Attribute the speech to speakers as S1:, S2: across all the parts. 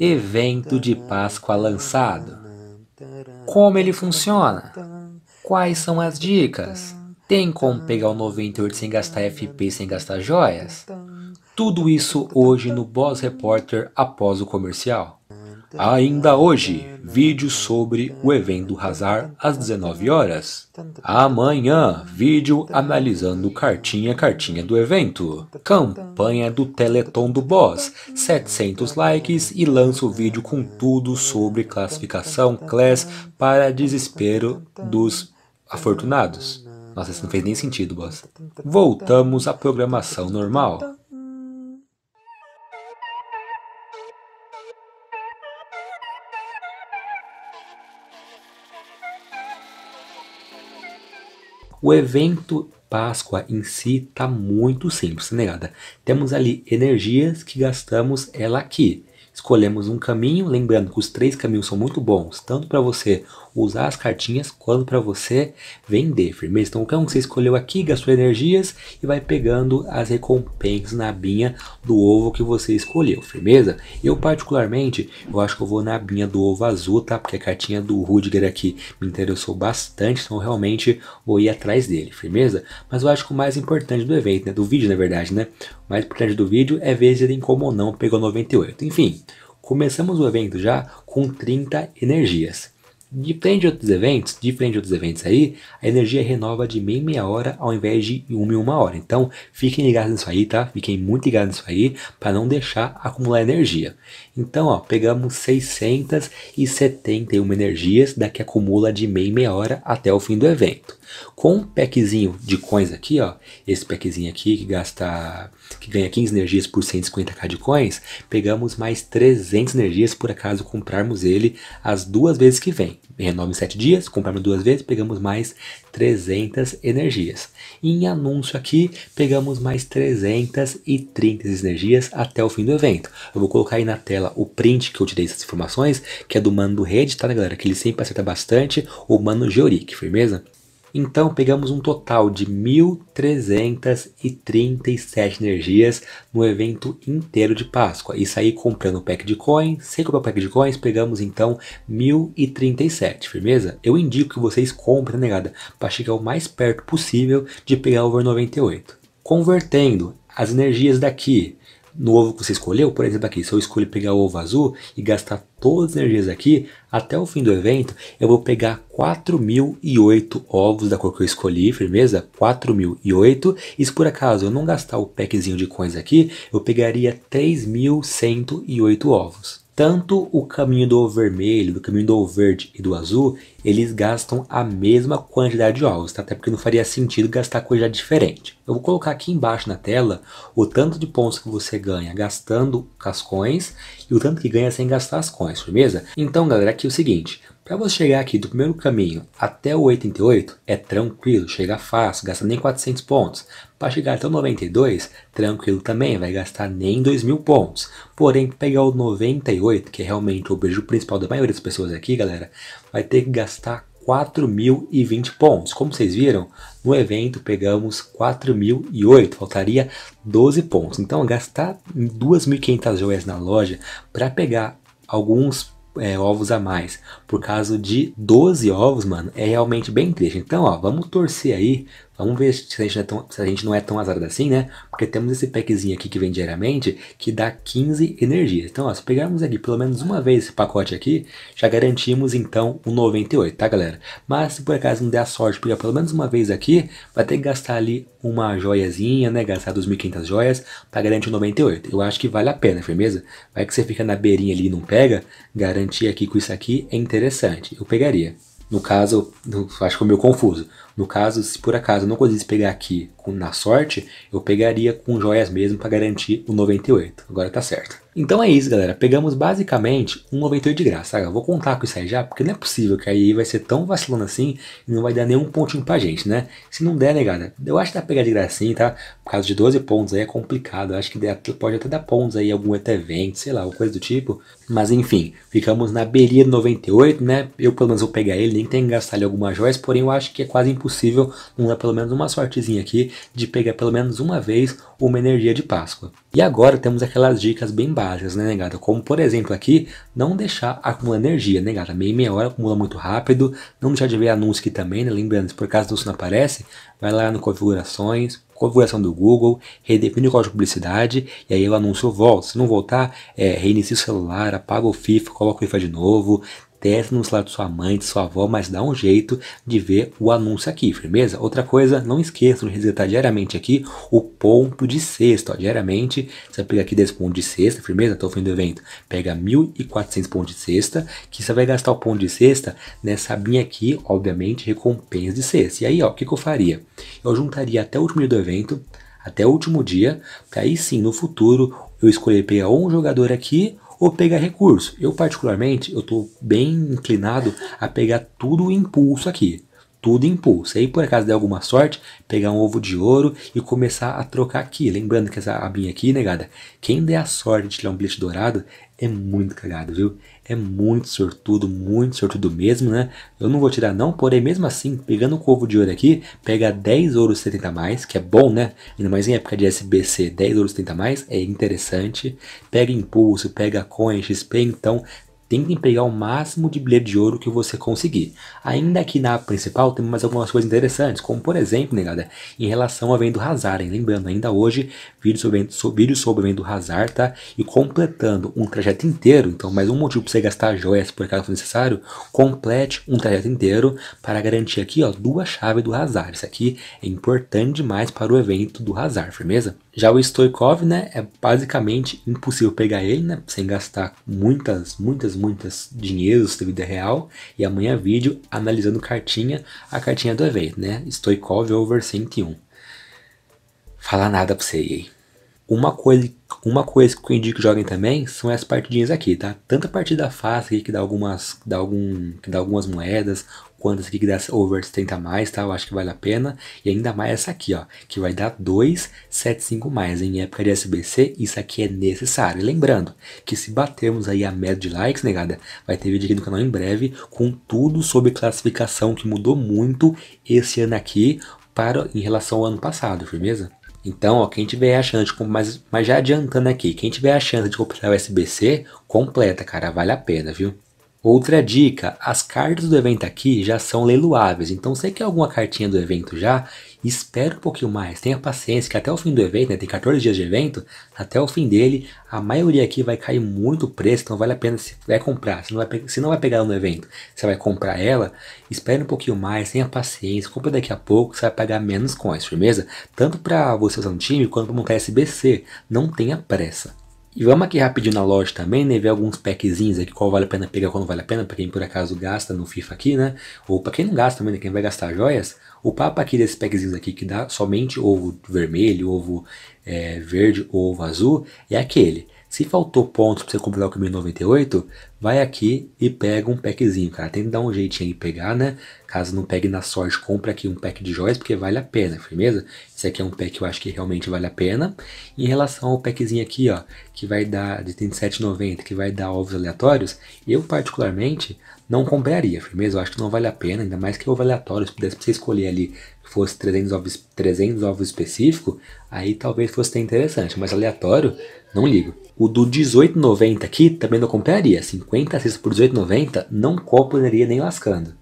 S1: Evento de Páscoa lançado. Como ele funciona? Quais são as dicas? Tem como pegar o 98 sem gastar FP, sem gastar joias? Tudo isso hoje no Boss Reporter após o comercial ainda hoje vídeo sobre o evento Hazar às 19 horas. Amanhã, vídeo analisando cartinha cartinha do evento. Campanha do Teleton do Boss, 700 likes e lança o vídeo com tudo sobre classificação Class para desespero dos afortunados. Nossa, isso não fez nem sentido, boss. Voltamos à programação normal. O evento Páscoa em si está muito simples, negada. Temos ali energias que gastamos ela aqui. Escolhemos um caminho, lembrando que os três caminhos são muito bons, tanto para você usar as cartinhas quanto para você vender. Firmeza? Então, o campo que você escolheu aqui gastou energias e vai pegando as recompensas na abinha do ovo que você escolheu. Firmeza? Eu, particularmente, eu acho que eu vou na abinha do ovo azul, tá? Porque a cartinha do Rudiger aqui me interessou bastante, então realmente vou ir atrás dele. Firmeza? Mas eu acho que o mais importante do evento, né? Do vídeo, na verdade, né? O mais importante do vídeo é ver se ele tem como ou não pegou 98. Enfim, Começamos o evento já com 30 energias. Diferente de outros eventos, diferente de outros eventos aí, a energia renova de meia meia hora ao invés de uma e uma hora. Então, fiquem ligados nisso aí, tá? Fiquem muito ligados nisso aí para não deixar acumular energia. Então, ó, pegamos 671 energias da que acumula de meia meia hora até o fim do evento. Com um packzinho de coins aqui, ó, esse packzinho aqui que gasta, que ganha 15 energias por 150k de coins, pegamos mais 300 energias por acaso comprarmos ele as duas vezes que vem. Renome 7 dias, compramos duas vezes, pegamos mais 300 energias. em anúncio aqui, pegamos mais 330 energias até o fim do evento. Eu vou colocar aí na tela o print que eu tirei essas informações, que é do mano do rede, tá né galera? Que ele sempre acerta bastante, o mano Georic, firmeza? Então pegamos um total de 1.337 energias no evento inteiro de Páscoa. E saí comprando o pack de coins, sem comprar o pack de coins, pegamos então 1.037, firmeza? Eu indico que vocês comprem, né, negada, para chegar o mais perto possível de pegar o over 98. Convertendo as energias daqui no ovo que você escolheu, por exemplo aqui, se eu escolho pegar o ovo azul e gastar todas as energias aqui, até o fim do evento, eu vou pegar 4.008 ovos da cor que eu escolhi, firmeza? 4.008. E se por acaso eu não gastar o packzinho de coins aqui, eu pegaria 3.108 ovos. Tanto o caminho do vermelho, do caminho do verde e do azul, eles gastam a mesma quantidade de ovos, tá? até porque não faria sentido gastar coisa diferente. Eu vou colocar aqui embaixo na tela o tanto de pontos que você ganha gastando cascões e o tanto que ganha sem gastar as coins, firmeza? Então galera, aqui é o seguinte, para você chegar aqui do primeiro caminho até o 88, é tranquilo, chega fácil, gasta nem 400 pontos. Para chegar até o 92, tranquilo também, vai gastar nem 2.000 pontos. Porém, pegar o 98, que é realmente o objetivo principal da maioria das pessoas aqui, galera, vai ter que gastar 4.020 pontos. Como vocês viram, no evento pegamos 4.008, faltaria 12 pontos. Então, gastar 2.500 joias na loja para pegar alguns é, ovos a mais por causa de 12 ovos, mano, é realmente bem triste. Então, ó, vamos torcer aí Vamos ver se a, gente não é tão, se a gente não é tão azarado assim, né? Porque temos esse packzinho aqui que vem diariamente, que dá 15 energias. Então, ó, se pegarmos aqui pelo menos uma vez esse pacote aqui, já garantimos então o 98, tá galera? Mas se por acaso não der a sorte de pegar pelo menos uma vez aqui, vai ter que gastar ali uma joiazinha, né? Gastar 2.500 joias para garantir o 98. Eu acho que vale a pena, firmeza? Vai que você fica na beirinha ali e não pega, garantir aqui com isso aqui é interessante. Eu pegaria. No caso, acho que ficou meio confuso. No caso, se por acaso eu não conseguisse pegar aqui com, na sorte, eu pegaria com joias mesmo para garantir o 98. Agora tá certo. Então é isso, galera. Pegamos basicamente um 98 de graça. Eu vou contar com isso aí já, porque não é possível que aí vai ser tão vacilando assim e não vai dar nenhum pontinho pra gente, né? Se não der, né, galera? Eu acho que dá pra pegar de gracinha, tá? Por causa de 12 pontos aí é complicado. Eu acho que pode até dar pontos aí, algum evento, sei lá, alguma coisa do tipo. Mas enfim, ficamos na beria do 98, né? Eu pelo menos vou pegar ele, nem tem que gastar ali algumas joias, porém eu acho que é quase impossível possível não é pelo menos uma sortezinha aqui de pegar pelo menos uma vez uma energia de Páscoa. E agora temos aquelas dicas bem básicas, né, negada? Como, por exemplo, aqui, não deixar acumular energia, né, negada. Né, meia, meia hora acumula muito rápido, não deixar de ver anúncio aqui também, né? Lembrando, se por causa anúncio não aparece, vai lá no configurações, configuração do Google, redefine o código de publicidade e aí o anúncio volta. Se não voltar, é, reinicia o celular, apaga o FIFA, coloca o FIFA de novo, até no celular de sua mãe, de sua avó, mas dá um jeito de ver o anúncio aqui, firmeza? Outra coisa, não esqueçam de resetar diariamente aqui o ponto de sexta, ó, diariamente, você pega aqui 10 pontos de sexta, firmeza? Até o fim do evento, pega 1.400 pontos de sexta, que você vai gastar o ponto de sexta nessa abinha aqui, obviamente, recompensa de sexta. E aí, ó, o que, que eu faria? Eu juntaria até o último dia do evento, até o último dia, para aí sim, no futuro, eu escolheria pegar um jogador aqui ou pegar recurso. Eu, particularmente, eu estou bem inclinado a pegar tudo o impulso aqui tudo impulso. Aí, por acaso der alguma sorte, pegar um ovo de ouro e começar a trocar aqui. Lembrando que essa abinha aqui, negada, né, quem der a sorte de tirar um bilhete dourado é muito cagado, viu? É muito sortudo, muito sortudo mesmo, né? Eu não vou tirar não, porém mesmo assim, pegando com ovo de ouro aqui, pega 10 ouros 70 a mais, que é bom, né? Ainda mais em época de SBC, 10 ouros 70 a mais é interessante. Pega impulso, pega coin, XP, então Tentem pegar o máximo de bilhete de ouro que você conseguir. Ainda aqui na principal tem mais algumas coisas interessantes, como por exemplo, negada, em relação a venda Hazard. Hein? Lembrando, ainda hoje, vídeo sobre, vídeo sobre o evento Hazard, tá? E completando um trajeto inteiro, então mais um motivo para você gastar joias por caso for necessário, complete um trajeto inteiro para garantir aqui, ó, duas chaves do Hazard. Isso aqui é importante demais para o evento do Hazard, firmeza? Já o Stoikov, né, é basicamente impossível pegar ele, né, sem gastar muitas, muitas, muitas dinheiros da vida é real. E amanhã é vídeo analisando cartinha, a cartinha do evento, né, Stoikov over 101. Fala nada pra você aí. Uma coisa, uma coisa que eu indico que joguem também são as partidinhas aqui, tá? Tanta partida fácil aqui que dá algumas, dá algum, que dá algumas moedas, quantas aqui que dá over 70 mais, tá? Eu acho que vale a pena. E ainda mais essa aqui, ó, que vai dar 275 mais. Em época de SBC, isso aqui é necessário. E lembrando que se batermos aí a média de likes, negada, vai ter vídeo aqui no canal em breve com tudo sobre classificação que mudou muito esse ano aqui para em relação ao ano passado, firmeza? Então, ó, quem tiver a chance, de, mas, mas já adiantando aqui, quem tiver a chance de comprar o SBC, completa, cara, vale a pena, viu? Outra dica, as cartas do evento aqui já são leiloáveis, então você quer alguma cartinha do evento já, espere um pouquinho mais, tenha paciência que até o fim do evento, né, tem 14 dias de evento, até o fim dele, a maioria aqui vai cair muito preço, então vale a pena se vai comprar, se não vai, se não vai pegar no evento, você vai comprar ela, espere um pouquinho mais, tenha paciência, compra daqui a pouco, você vai pagar menos coins, firmeza? Tanto para você usar no time, quanto para montar SBC, não tenha pressa. E vamos aqui rapidinho na loja também, né? Ver alguns packzinhos aqui, qual vale a pena pegar, qual não vale a pena, pra quem por acaso gasta no FIFA aqui, né? Ou pra quem não gasta também, né? Quem vai gastar joias. O papo aqui desses packzinhos aqui, que dá somente ovo vermelho, ovo é, verde ou ovo azul, é aquele. Se faltou pontos pra você comprar o caminho 98, vai aqui e pega um packzinho, cara. Tem que dar um jeitinho aí pegar, né? Caso não pegue na sorte, compra aqui um pack de joias, porque vale a pena, firmeza? Esse aqui é um pack que eu acho que realmente vale a pena. Em relação ao packzinho aqui, ó, que vai dar de 37,90, que vai dar ovos aleatórios, eu particularmente não compraria, firmeza? Eu acho que não vale a pena, ainda mais que ovo aleatório, se pudesse você escolher ali fosse 300 ovos, 300 ovos específico, aí talvez fosse interessante, mas aleatório, não ligo. O do 18,90 aqui também não compraria, assim, 50 assista por 18,90, não copo nem lascando.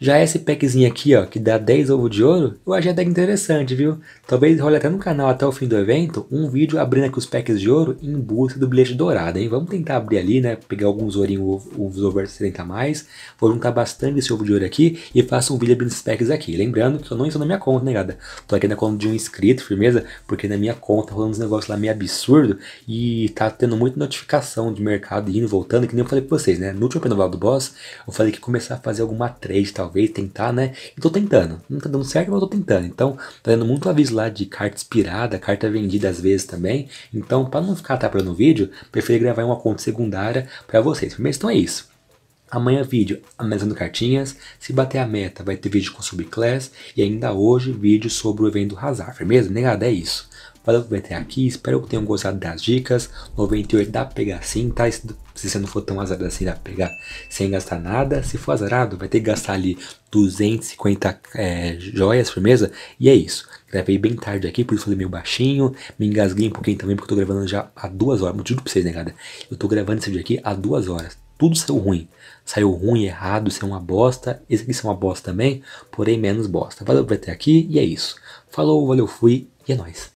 S1: Já esse packzinho aqui, ó, que dá 10 ovos de ouro, eu achei até interessante, viu? Talvez role até no canal até o fim do evento um vídeo abrindo aqui os packs de ouro em busca do bilhete dourado, hein? Vamos tentar abrir ali, né? Pegar alguns ourinhos, uns ovos 70 mais. Vou juntar bastante esse ovo de ouro aqui e faço um vídeo abrindo esses packs aqui. Lembrando que eu não estou na minha conta, negada. Né, Tô aqui na conta de um inscrito, firmeza, porque na minha conta tá rolando uns negócios lá meio absurdo e tá tendo muita notificação de mercado indo e voltando, que nem eu falei pra vocês, né? No último penal do boss, eu falei que começar a fazer alguma trade e tal talvez, tentar, né? E tô tentando. Não tá dando certo, mas estou tô tentando. Então, tá dando muito aviso lá de carta inspirada, carta vendida às vezes também. Então, para não ficar atrapalhando o vídeo, preferi gravar uma conta secundária para vocês. Primeiro, então é isso. Amanhã vídeo analisando cartinhas, se bater a meta vai ter vídeo com subclass e ainda hoje vídeo sobre o evento do Hazard, firmeza? Negado, é isso. Valeu por até aqui, espero que tenham gostado das dicas. 98 dá pra pegar sim, tá? Se você não for tão azarado assim, dá pra pegar sem gastar nada. Se for azarado, vai ter que gastar ali 250 é, joias, firmeza. E é isso. Gravei bem tarde aqui, por isso falei meio baixinho. Me engasguei um pouquinho também, porque eu tô gravando já há duas horas. Muito digo pra vocês, negada. cara? eu tô gravando esse vídeo aqui há duas horas. Tudo saiu ruim. Saiu ruim, errado, saiu é uma bosta. Esse aqui saiu é uma bosta também, porém menos bosta. Valeu por até aqui e é isso. Falou, valeu, fui e é nóis.